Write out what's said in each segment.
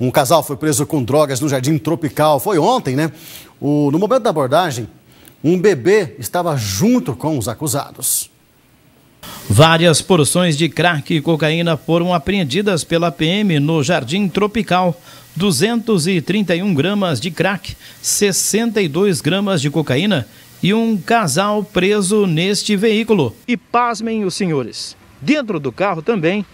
Um casal foi preso com drogas no Jardim Tropical. Foi ontem, né? O, no momento da abordagem, um bebê estava junto com os acusados. Várias porções de crack e cocaína foram apreendidas pela PM no Jardim Tropical. 231 gramas de crack, 62 gramas de cocaína e um casal preso neste veículo. E pasmem os senhores, dentro do carro também,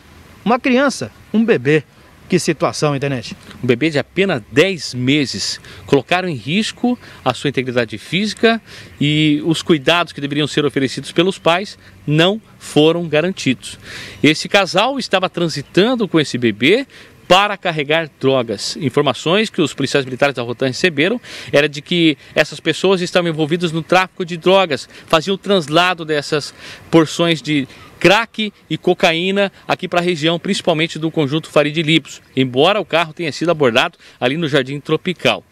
uma criança, um bebê. Que situação, internet. Um bebê de apenas 10 meses. Colocaram em risco a sua integridade física e os cuidados que deveriam ser oferecidos pelos pais não foram garantidos. Esse casal estava transitando com esse bebê para carregar drogas. Informações que os policiais militares da Rotan receberam era de que essas pessoas estavam envolvidas no tráfico de drogas, faziam o translado dessas porções de crack e cocaína aqui para a região, principalmente do conjunto Farid Lipos, embora o carro tenha sido abordado ali no Jardim Tropical.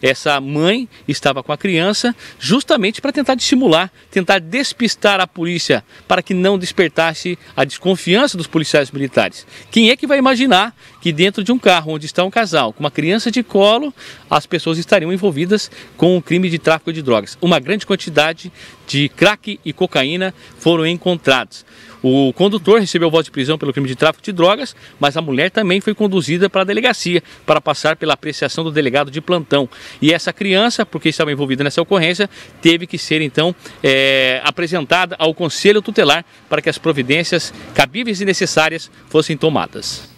Essa mãe estava com a criança justamente para tentar dissimular, tentar despistar a polícia para que não despertasse a desconfiança dos policiais militares. Quem é que vai imaginar que dentro de um carro onde está um casal com uma criança de colo, as pessoas estariam envolvidas com um crime de tráfico de drogas? Uma grande quantidade de crack e cocaína foram encontrados. O condutor recebeu voz de prisão pelo crime de tráfico de drogas, mas a mulher também foi conduzida para a delegacia para passar pela apreciação do delegado de plantão. E essa criança, porque estava envolvida nessa ocorrência, teve que ser então é, apresentada ao Conselho Tutelar para que as providências cabíveis e necessárias fossem tomadas.